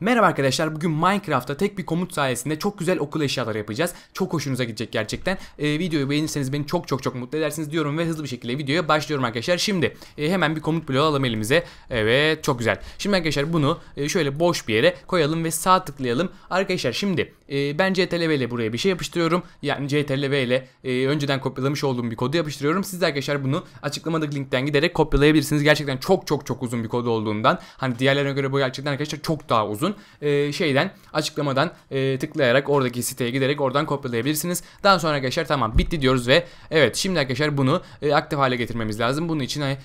Merhaba arkadaşlar bugün Minecraft'ta tek bir komut sayesinde çok güzel okul eşyaları yapacağız. Çok hoşunuza gidecek gerçekten. E, videoyu beğenirseniz beni çok çok çok mutlu edersiniz diyorum ve hızlı bir şekilde videoya başlıyorum arkadaşlar. Şimdi e, hemen bir komut bloğu alalım elimize. Evet çok güzel. Şimdi arkadaşlar bunu e, şöyle boş bir yere koyalım ve sağ tıklayalım. Arkadaşlar şimdi e, ben CTRL ile buraya bir şey yapıştırıyorum. Yani CTRL ile e, önceden kopyalamış olduğum bir kodu yapıştırıyorum. Siz de arkadaşlar bunu açıklamadaki linkten giderek kopyalayabilirsiniz. Gerçekten çok çok çok uzun bir kod olduğundan. Hani diğerlerine göre bu gerçekten arkadaşlar çok daha uzun videomuzun e, şeyden açıklamadan e, tıklayarak oradaki siteye giderek oradan kopyalayabilirsiniz. Daha sonra arkadaşlar tamam bitti diyoruz ve evet şimdi arkadaşlar bunu e, aktif hale getirmemiz lazım. Bunun için e,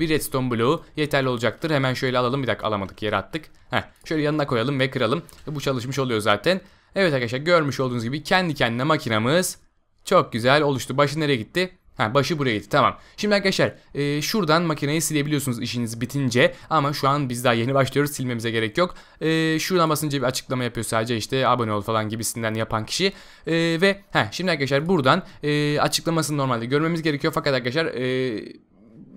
bir redstone bloğu yeterli olacaktır. Hemen şöyle alalım bir dakika alamadık yere attık. Heh, şöyle yanına koyalım ve kıralım. E, bu çalışmış oluyor zaten. Evet arkadaşlar görmüş olduğunuz gibi kendi kendine makinamız çok güzel oluştu. Başı nereye gitti? Ha başı gitti tamam. Şimdi arkadaşlar e, şuradan makineyi silebiliyorsunuz işiniz bitince ama şu an biz daha yeni başlıyoruz silmemize gerek yok. E, şuradan basınca bir açıklama yapıyor sadece işte abone ol falan gibisinden yapan kişi. E, ve ha şimdi arkadaşlar buradan e, açıklamasını normalde görmemiz gerekiyor fakat arkadaşlar... E,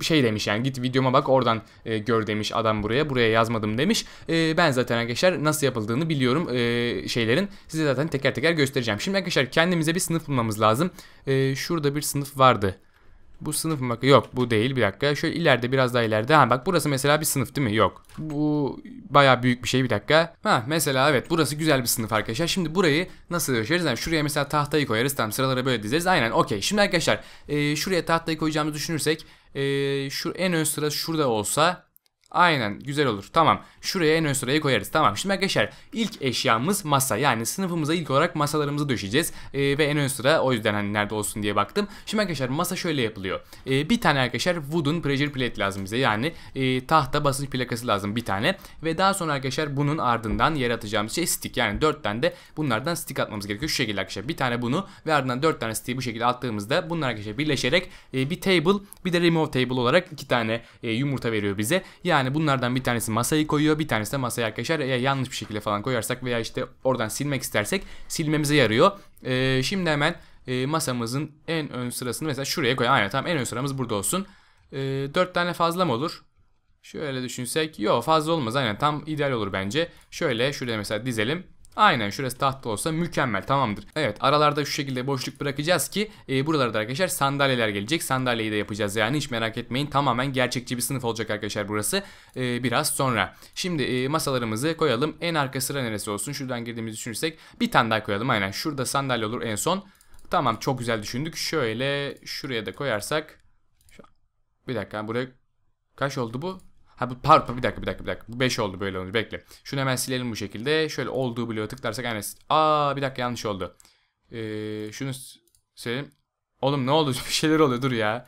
şey demiş yani git videoma bak oradan e, gör demiş adam buraya buraya yazmadım demiş. E, ben zaten arkadaşlar nasıl yapıldığını biliyorum e, şeylerin. Size zaten teker teker göstereceğim. Şimdi arkadaşlar kendimize bir sınıf bulmamız lazım. E, şurada bir sınıf vardı bu sınıf mı? yok bu değil bir dakika. Şöyle ileride biraz daha ileride. Ha bak burası mesela bir sınıf değil mi? Yok. Bu baya büyük bir şey bir dakika. Ha mesela evet burası güzel bir sınıf arkadaşlar. Şimdi burayı nasıl döşeriz? Yani şuraya mesela tahtayı koyarız. Tam sıraları böyle dizeriz. Aynen okey. Şimdi arkadaşlar e, şuraya tahtayı koyacağımızı düşünürsek e, şu en ön sıra şurada olsa Aynen güzel olur. Tamam. Şuraya en ön sırayı koyarız. Tamam. Şimdi arkadaşlar ilk eşyamız masa. Yani sınıfımıza ilk olarak masalarımızı döşeceğiz. Ee, ve en ön sıra o yüzden hani nerede olsun diye baktım. Şimdi arkadaşlar masa şöyle yapılıyor. Ee, bir tane arkadaşlar wooden pressure plate lazım bize. Yani e, tahta basınç plakası lazım bir tane. Ve daha sonra arkadaşlar bunun ardından yere atacağımız şey stick. Yani dört tane de bunlardan stick atmamız gerekiyor. Şu şekilde arkadaşlar. Bir tane bunu ve ardından dört tane stick'i bu şekilde attığımızda bunlar arkadaşlar birleşerek e, bir table bir de remove table olarak iki tane e, yumurta veriyor bize. Yani yani bunlardan bir tanesi masayı koyuyor bir tanesi de masaya arkadaşlar ya yanlış bir şekilde falan koyarsak veya işte oradan silmek istersek silmemize yarıyor. E, şimdi hemen e, masamızın en ön sırasını mesela şuraya koy. Aynen tamam en ön sıramız burada olsun. E, ee, 4 tane fazla mı olur? Şöyle düşünsek. Yo fazla olmaz. Aynen tam ideal olur bence. Şöyle şuraya mesela dizelim. Aynen şurası tahta olsa mükemmel tamamdır. Evet aralarda şu şekilde boşluk bırakacağız ki e, buralarda arkadaşlar sandalyeler gelecek. Sandalyeyi de yapacağız yani hiç merak etmeyin. Tamamen gerçekçi bir sınıf olacak arkadaşlar burası e, biraz sonra. Şimdi e, masalarımızı koyalım. En arka sıra neresi olsun? Şuradan girdiğimizi düşünürsek bir tane daha koyalım aynen. Şurada sandalye olur en son. Tamam çok güzel düşündük. Şöyle şuraya da koyarsak. Bir dakika buraya kaç oldu bu? Ha pardon bir dakika bir dakika bir dakika. Bu 5 oldu böyle oldu. bekle. Şunu hemen silelim bu şekilde. Şöyle olduğu bloğa tıklarsak aynen. Aa bir dakika yanlış oldu. Ee, şunu söyleyeyim. Oğlum ne oldu bir şeyler oluyor dur ya.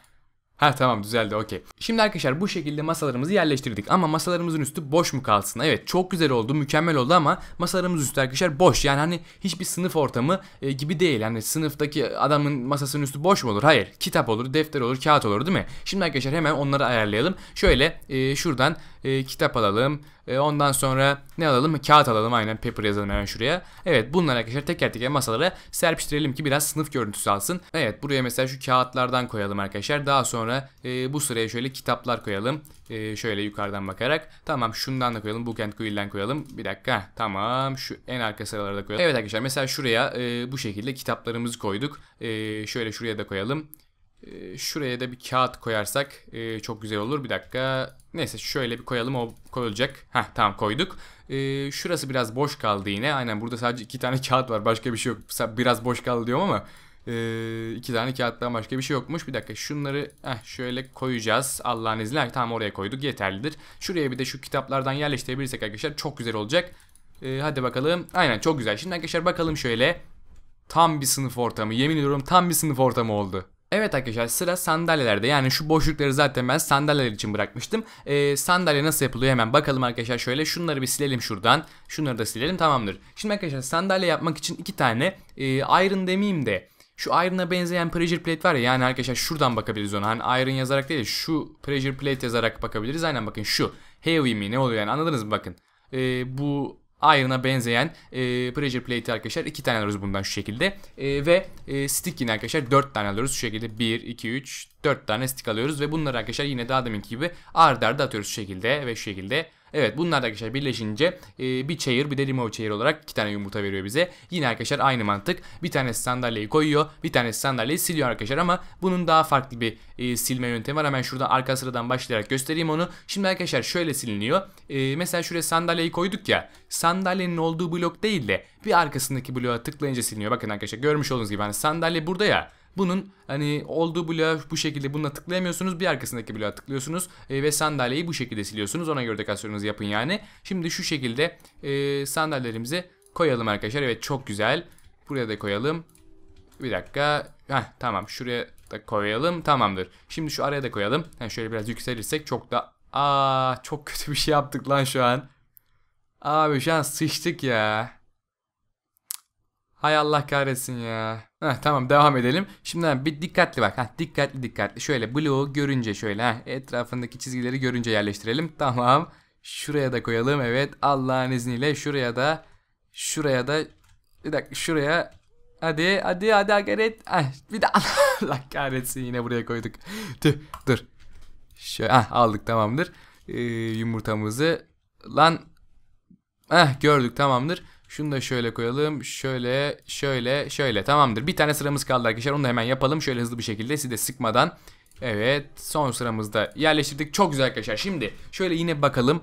Ha tamam düzeldi okey. Şimdi arkadaşlar bu şekilde masalarımızı yerleştirdik ama masalarımızın üstü boş mu kalsın? Evet çok güzel oldu mükemmel oldu ama masalarımız üstü arkadaşlar boş. Yani hani hiçbir sınıf ortamı e, gibi değil. Hani sınıftaki adamın masasının üstü boş mu olur? Hayır kitap olur, defter olur, kağıt olur değil mi? Şimdi arkadaşlar hemen onları ayarlayalım. Şöyle e, şuradan e, kitap alalım. E, ondan sonra ne alalım? Kağıt alalım aynen paper yazalım hemen şuraya. Evet bunları arkadaşlar teker teker masalara serpiştirelim ki biraz sınıf görüntüsü alsın. Evet buraya mesela şu kağıtlardan koyalım arkadaşlar. Daha sonra e, bu sıraya şöyle kitaplar koyalım. E, şöyle yukarıdan bakarak. Tamam şundan da koyalım. Bookend Quill'den koyalım. Bir dakika. Tamam şu en arka sıralara koyalım. Evet arkadaşlar mesela şuraya e, bu şekilde kitaplarımızı koyduk. E, şöyle şuraya da koyalım. Ee, şuraya da bir kağıt koyarsak e, çok güzel olur. Bir dakika. Neyse şöyle bir koyalım o koyulacak. Heh tamam koyduk. E, şurası biraz boş kaldı yine. Aynen burada sadece iki tane kağıt var. Başka bir şey yok. Biraz boş kaldı diyorum ama e, iki tane kağıttan başka bir şey yokmuş. Bir dakika şunları heh, şöyle koyacağız. Allah'ın izniyle tam oraya koyduk yeterlidir. Şuraya bir de şu kitaplardan yerleştirebilirsek arkadaşlar çok güzel olacak. E, hadi bakalım. Aynen çok güzel. Şimdi arkadaşlar bakalım şöyle. Tam bir sınıf ortamı. Yemin ediyorum tam bir sınıf ortamı oldu. Evet arkadaşlar sıra sandalyelerde yani şu boşlukları zaten ben sandalyeler için bırakmıştım. Ee, sandalye nasıl yapılıyor hemen bakalım arkadaşlar şöyle şunları bir silelim şuradan. Şunları da silelim tamamdır. Şimdi arkadaşlar sandalye yapmak için iki tane e, iron demeyeyim de şu iron'a benzeyen pressure plate var ya yani arkadaşlar şuradan bakabiliriz ona. Hani iron yazarak değil şu pressure plate yazarak bakabiliriz. Aynen bakın şu heavy mi ne oluyor yani anladınız mı bakın. E, bu Iron'a benzeyen e, pressure plate arkadaşlar 2 tane alıyoruz bundan şu şekilde. E, ve e, stick yine arkadaşlar 4 tane alıyoruz şu şekilde 1, 2, 3, 4 tane stick alıyoruz. Ve bunları arkadaşlar yine daha deminki gibi ardarda arda atıyoruz şu şekilde ve şu şekilde Evet bunlar da arkadaşlar birleşince e, bir chair bir de remove chair olarak iki tane yumurta veriyor bize. Yine arkadaşlar aynı mantık. Bir tane sandalyeyi koyuyor. Bir tane sandalyeyi siliyor arkadaşlar ama bunun daha farklı bir e, silme yöntemi var. Hemen şurada arka sıradan başlayarak göstereyim onu. Şimdi arkadaşlar şöyle siliniyor. E, mesela şuraya sandalyeyi koyduk ya. Sandalyenin olduğu blok değil de bir arkasındaki bloğa tıklayınca siliniyor. Bakın arkadaşlar görmüş olduğunuz gibi hani sandalye burada ya bunun hani olduğu bloğa bu şekilde bununla tıklayamıyorsunuz. Bir arkasındaki bloğa tıklıyorsunuz e, ve sandalyeyi bu şekilde siliyorsunuz. Ona göre dekorasyonunuzu yapın yani. Şimdi şu şekilde e, sandalyelerimizi koyalım arkadaşlar. Evet çok güzel. Buraya da koyalım. Bir dakika. Heh, tamam şuraya da koyalım. Tamamdır. Şimdi şu araya da koyalım. Yani şöyle biraz yükselirsek çok da... Aa çok kötü bir şey yaptık lan şu an. Abi şu an sıçtık ya. Hay Allah kahretsin ya. Heh, tamam devam edelim. Şimdi bir dikkatli bak. Heh, dikkatli dikkatli. Şöyle blue görünce şöyle. Heh, etrafındaki çizgileri görünce yerleştirelim. Tamam. Şuraya da koyalım. Evet Allah'ın izniyle şuraya da şuraya da bir dakika şuraya hadi hadi hadi gayret. bir de Allah kahretsin yine buraya koyduk. Tüh dur. Şöyle ah, aldık tamamdır. Ee, yumurtamızı lan ah gördük tamamdır. Şunu da şöyle koyalım. Şöyle, şöyle, şöyle. Tamamdır. Bir tane sıramız kaldı arkadaşlar. Onu da hemen yapalım. Şöyle hızlı bir şekilde sizi de sıkmadan. Evet. Son sıramızda yerleştirdik. Çok güzel arkadaşlar. Şimdi şöyle yine bakalım.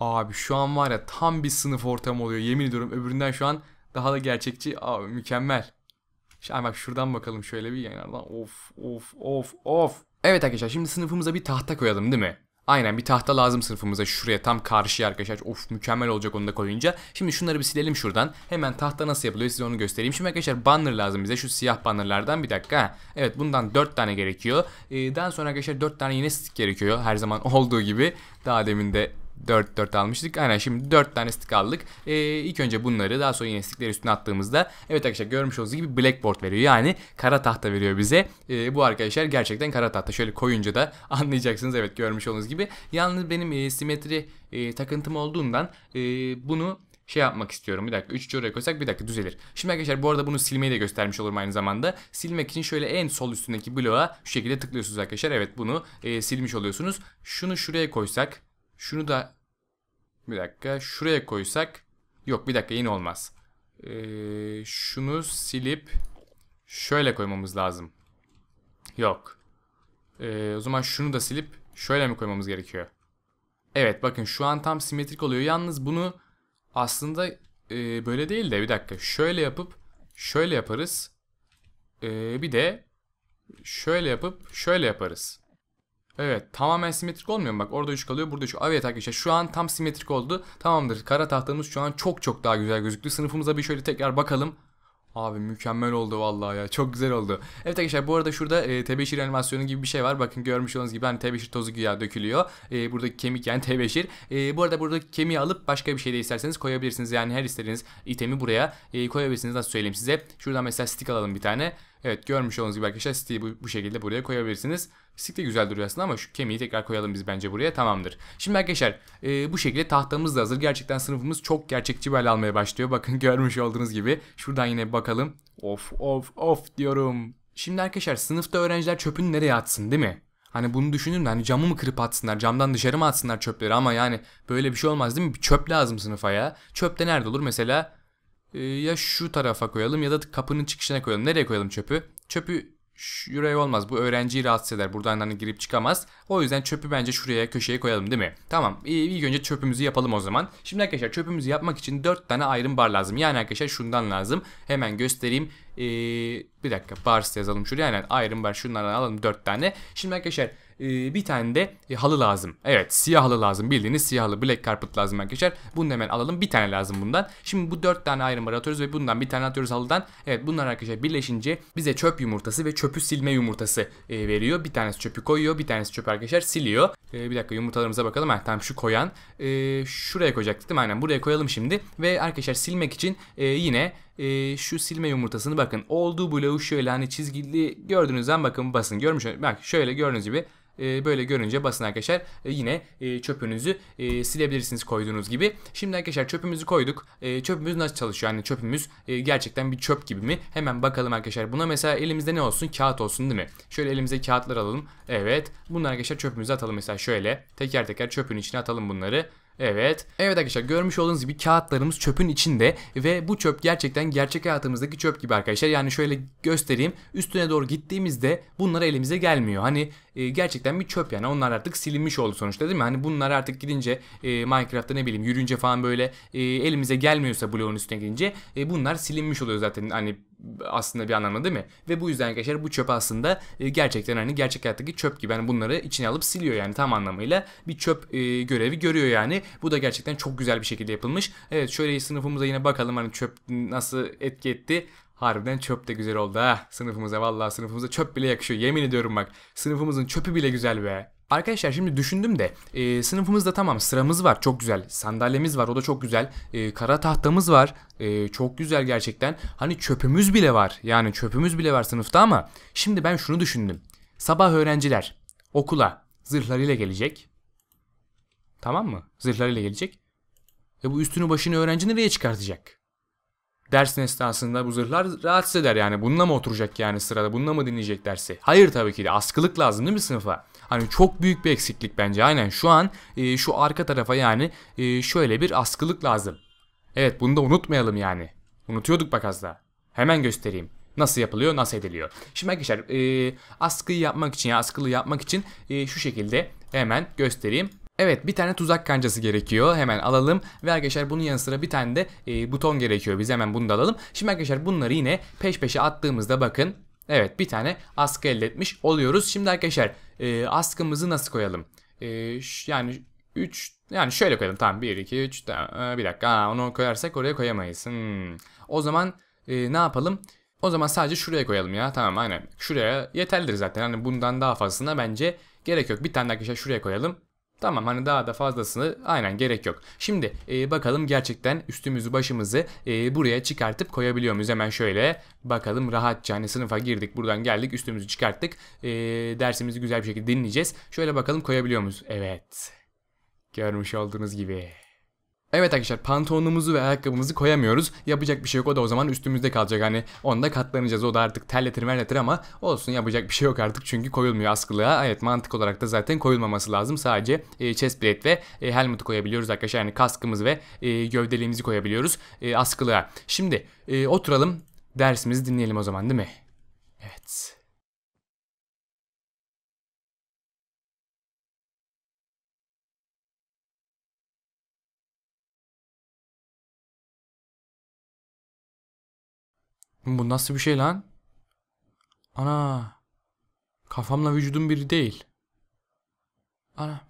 Abi şu an var ya tam bir sınıf ortamı oluyor. Yemin ediyorum öbüründen şu an daha da gerçekçi. Abi mükemmel. Şimdi bak şuradan bakalım şöyle bir yanardan. Of of of of. Evet arkadaşlar şimdi sınıfımıza bir tahta koyalım değil mi? Aynen bir tahta lazım sınıfımıza şuraya tam karşıya arkadaşlar. Of mükemmel olacak onu da koyunca. Şimdi şunları bir silelim şuradan. Hemen tahta nasıl yapılıyor size onu göstereyim. Şimdi arkadaşlar banner lazım bize şu siyah bannerlardan bir dakika. Evet bundan 4 tane gerekiyor. Ee, daha sonra arkadaşlar 4 tane yine stick gerekiyor. Her zaman olduğu gibi. Daha demin de 4 4 almıştık. Aynen şimdi 4 tane stick aldık. Ee, ilk önce bunları daha sonra yine stickleri üstüne attığımızda evet arkadaşlar görmüş olduğunuz gibi blackboard veriyor. Yani kara tahta veriyor bize. Ee, bu arkadaşlar gerçekten kara tahta. Şöyle koyunca da anlayacaksınız evet görmüş olduğunuz gibi. Yalnız benim e, simetri e, takıntım olduğundan e, bunu şey yapmak istiyorum. Bir dakika 3 oraya koysak bir dakika düzelir. Şimdi arkadaşlar bu arada bunu silmeyi de göstermiş olurum aynı zamanda. Silmek için şöyle en sol üstündeki bloğa şu şekilde tıklıyorsunuz arkadaşlar. Evet bunu e, silmiş oluyorsunuz. Şunu şuraya koysak şunu da bir dakika şuraya koysak yok bir dakika yine olmaz. Ee, şunu silip şöyle koymamız lazım. Yok. Ee, o zaman şunu da silip şöyle mi koymamız gerekiyor? Evet bakın şu an tam simetrik oluyor. Yalnız bunu aslında e, böyle değil de bir dakika şöyle yapıp şöyle yaparız. Ee, bir de şöyle yapıp şöyle yaparız. Evet tamamen simetrik olmuyor mu? Bak orada 3 kalıyor burada 3. Evet arkadaşlar şu an tam simetrik oldu. Tamamdır kara tahtamız şu an çok çok daha güzel gözüktü. Sınıfımıza bir şöyle tekrar bakalım. Abi mükemmel oldu vallahi ya. Çok güzel oldu. Evet arkadaşlar bu arada şurada e, tebeşir animasyonu gibi bir şey var. Bakın görmüş olduğunuz gibi hani tebeşir tozu güya dökülüyor. E, buradaki kemik yani tebeşir. E, bu arada buradaki kemiği alıp başka bir şey de isterseniz koyabilirsiniz. Yani her istediğiniz itemi buraya e, koyabilirsiniz. Nasıl söyleyeyim size. Şuradan mesela stick alalım bir tane. Evet görmüş olduğunuz gibi arkadaşlar stick'i bu, bu şekilde buraya koyabilirsiniz. Sik de güzel duruyor aslında ama şu kemiği tekrar koyalım biz bence buraya tamamdır. Şimdi arkadaşlar e, bu şekilde tahtamız da hazır. Gerçekten sınıfımız çok gerçekçi bir hal almaya başlıyor. Bakın görmüş olduğunuz gibi. Şuradan yine bakalım. Of of of diyorum. Şimdi arkadaşlar sınıfta öğrenciler çöpünü nereye atsın değil mi? Hani bunu düşünün hani camı mı kırıp atsınlar camdan dışarı mı atsınlar çöpleri ama yani böyle bir şey olmaz değil mi? Bir çöp lazım sınıfa ya. Çöp de nerede olur mesela? E, ya şu tarafa koyalım ya da kapının çıkışına koyalım. Nereye koyalım çöpü? Çöpü yüreği olmaz. Bu öğrenciyi rahatsız eder. Buradan hani girip çıkamaz. O yüzden çöpü bence şuraya köşeye koyalım değil mi? Tamam. İlk önce çöpümüzü yapalım o zaman. Şimdi arkadaşlar çöpümüzü yapmak için 4 tane iron bar lazım. Yani arkadaşlar şundan lazım. Hemen göstereyim. Ee, bir dakika bars yazalım şuraya. Yani iron bar şunlardan alalım 4 tane. Şimdi arkadaşlar ee, bir tane de e, halı lazım. Evet siyah halı lazım bildiğiniz siyah halı black carpet lazım arkadaşlar. Bunu hemen alalım bir tane lazım bundan. Şimdi bu dört tane iron atıyoruz ve bundan bir tane atıyoruz halıdan. Evet bunlar arkadaşlar birleşince bize çöp yumurtası ve çöpü silme yumurtası e, veriyor. Bir tanesi çöpü koyuyor bir tanesi çöp arkadaşlar siliyor. E, bir dakika yumurtalarımıza bakalım. Ha, tamam şu koyan. şuraya koyacaktık değil mi? Aynen buraya koyalım şimdi. Ve arkadaşlar silmek için yine e, şu silme yumurtasını bakın. Olduğu bloğu şöyle hani çizgili gördüğünüzden bakın basın. Görmüş Bak şöyle gördüğünüz gibi e, böyle görünce basın arkadaşlar e, yine e, çöpünüzü e, silebilirsiniz koyduğunuz gibi. Şimdi arkadaşlar çöpümüzü koyduk. E, çöpümüz nasıl çalışıyor? Yani çöpümüz e, gerçekten bir çöp gibi mi? Hemen bakalım arkadaşlar. Buna mesela elimizde ne olsun? Kağıt olsun değil mi? Şöyle elimize kağıtlar alalım. Evet. Bunları arkadaşlar çöpümüze atalım mesela şöyle. Teker teker çöpün içine atalım bunları. Evet. Evet arkadaşlar görmüş olduğunuz gibi kağıtlarımız çöpün içinde ve bu çöp gerçekten gerçek hayatımızdaki çöp gibi arkadaşlar. Yani şöyle göstereyim. Üstüne doğru gittiğimizde bunlar elimize gelmiyor. Hani e, gerçekten bir çöp yani. Onlar artık silinmiş oldu sonuçta değil mi? Hani bunlar artık gidince e, Minecraft'ta ne bileyim yürüyünce falan böyle e, elimize gelmiyorsa bloğun üstüne gidince e, bunlar silinmiş oluyor zaten. Hani aslında bir anlamda değil mi? Ve bu yüzden arkadaşlar bu çöp aslında e, gerçekten hani gerçek hayattaki çöp gibi. Yani bunları içine alıp siliyor yani tam anlamıyla bir çöp e, görevi görüyor yani. Bu da gerçekten çok güzel bir şekilde yapılmış. Evet şöyle sınıfımıza yine bakalım hani çöp nasıl etki etti. Harbiden çöp de güzel oldu ha. Sınıfımıza vallahi sınıfımıza çöp bile yakışıyor. Yemin ediyorum bak. Sınıfımızın çöpü bile güzel be. Arkadaşlar şimdi düşündüm de e, sınıfımızda tamam sıramız var çok güzel. Sandalyemiz var o da çok güzel. E, kara tahtamız var e, çok güzel gerçekten. Hani çöpümüz bile var yani çöpümüz bile var sınıfta ama şimdi ben şunu düşündüm. Sabah öğrenciler okula zırhlarıyla gelecek. Tamam mı? Zırhlarıyla gelecek. Ve bu üstünü başını öğrenci nereye çıkartacak? Dersin esnasında bu zırhlar rahatsız eder yani. Bununla mı oturacak yani sırada? Bununla mı dinleyecek dersi? Hayır tabii ki de. Askılık lazım değil mi sınıfa? Hani çok büyük bir eksiklik bence. Aynen şu an e, şu arka tarafa yani e, şöyle bir askılık lazım. Evet bunu da unutmayalım yani. Unutuyorduk bak az daha. Hemen göstereyim. Nasıl yapılıyor, nasıl ediliyor. Şimdi arkadaşlar e, askıyı yapmak için ya askılı yapmak için e, şu şekilde hemen göstereyim. Evet bir tane tuzak kancası gerekiyor. Hemen alalım. Ve arkadaşlar bunun yanı sıra bir tane de e, buton gerekiyor. Biz hemen bunu da alalım. Şimdi arkadaşlar bunları yine peş peşe attığımızda bakın. Evet bir tane askı elde etmiş oluyoruz. Şimdi arkadaşlar e, askımızı nasıl koyalım? E, yani 3 yani şöyle koyalım. Tamam 1 2 3 bir dakika. Aa, onu koyarsak oraya koyamayız. Hmm. O zaman e, ne yapalım? O zaman sadece şuraya koyalım ya. Tamam aynen. Şuraya yeterlidir zaten. Hani bundan daha fazlasına bence gerek yok. Bir tane arkadaşlar şuraya koyalım. Tamam hani daha da fazlasını aynen gerek yok. Şimdi e, bakalım gerçekten üstümüzü başımızı e, buraya çıkartıp koyabiliyor muyuz? Hemen şöyle bakalım rahatça hani sınıfa girdik buradan geldik üstümüzü çıkarttık. E, dersimizi güzel bir şekilde dinleyeceğiz. Şöyle bakalım koyabiliyor muyuz? Evet görmüş olduğunuz gibi. Evet arkadaşlar pantolonumuzu ve ayakkabımızı koyamıyoruz. Yapacak bir şey yok o da o zaman üstümüzde kalacak. Hani onda katlanacağız o da artık terletir merletir ama olsun yapacak bir şey yok artık çünkü koyulmuyor askılığa. Evet mantık olarak da zaten koyulmaması lazım. Sadece e, chest plate ve e, helmet'i koyabiliyoruz arkadaşlar. Yani kaskımız ve e, gövdeliğimizi koyabiliyoruz e, askılığa. Şimdi e, oturalım dersimizi dinleyelim o zaman değil mi? Evet. Bu nasıl bir şey lan? Ana. Kafamla vücudum biri değil. Ana.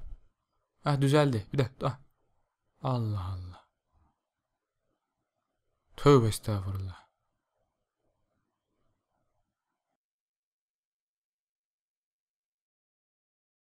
ah düzeldi. Bir de. Ah. Allah Allah. Tövbe estağfurullah.